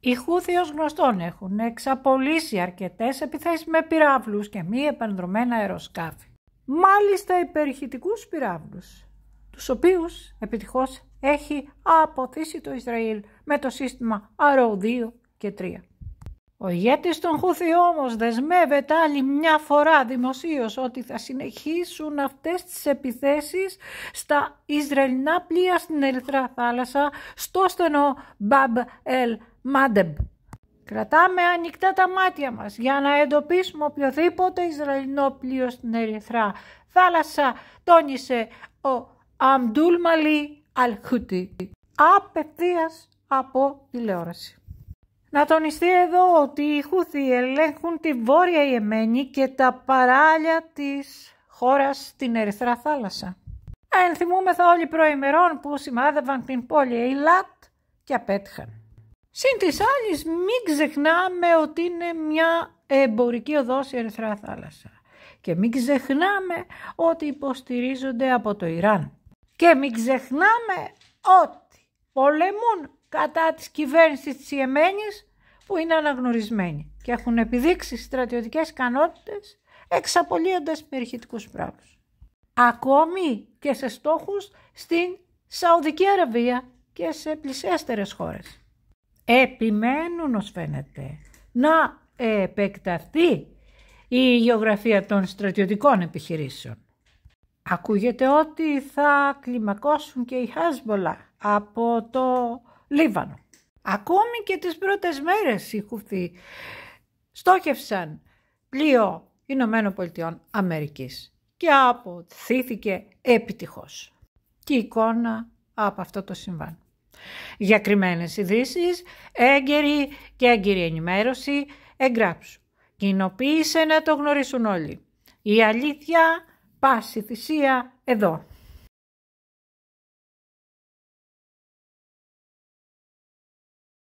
Οι Χούθοι ως γνωστόν έχουν εξαπολύσει αρκετές επιθέσεις με πυράβλους και μη επανδρομένα αεροσκάφη. Μάλιστα υπερηχητικούς πυράβλους, τους οποίους επιτυχώς έχει αποθήσει το Ισραήλ με το σύστημα ro 2 και 3. Ο ηγέτης των Χούθη όμως δεσμεύεται άλλη μια φορά δημοσίως ότι θα συνεχίσουν αυτές τις επιθέσεις στα Ισραηλινά πλοία στην Ερυθρά Θάλασσα στο στενό Μπαμπ Ελ Μάντεμπ. Κρατάμε ανοιχτά τα μάτια μας για να εντοπίσουμε οποιοδήποτε Ισραηλινό πλοίο στην Ερυθρά Θάλασσα, τόνισε ο Αμντούλ Μαλί Αλχούτι, απευθείας από τηλεόραση. Να τονιστεί εδώ ότι οι Χούθοι ελέγχουν τη Βόρεια Ιεμένη και τα παράλια της χώρας στην Ερυθρά Θάλασσα. Ενθυμούμεθα όλοι προημερών που σημάδευαν την πόλη Ειλάτ και απέτυχαν. Συν της άλλης μην ξεχνάμε ότι είναι μια εμπορική οδός η Ερυθρά Θάλασσα. Και μην ξεχνάμε ότι υποστηρίζονται από το Ιράν. Και μην ξεχνάμε ότι πόλεμουν κατά της κυβέρνησης της Ιεμένης που είναι αναγνωρισμένη και έχουν επιδείξει στρατιωτικές ικανότητες εξαπολύοντας περιχητικούς πράγους. Ακόμη και σε στόχους στην Σαουδική Αραβία και σε πλησιέστερες χώρες. Επιμένουν ως φαίνεται να επεκταθεί η γεωγραφία των στρατιωτικών επιχειρήσεων. Ακούγεται ότι θα κλιμακώσουν και οι Χάσμπολα από το Λίβανο. Ακόμη και τις πρώτες μέρες οι Χουφοί στόχευσαν πλοίο Ηνωμένων Πολιτειών Αμερικής και αποθήθηκε επιτυχώς. Και εικόνα από αυτό το συμβάν. Για κρυμμένες ειδήσεις, έγκαιρη και έγκυρη ενημέρωση, εγγράψου. Κοινοποίησε να το γνωρίσουν όλοι. Η αλήθεια, πάση θυσία, εδώ.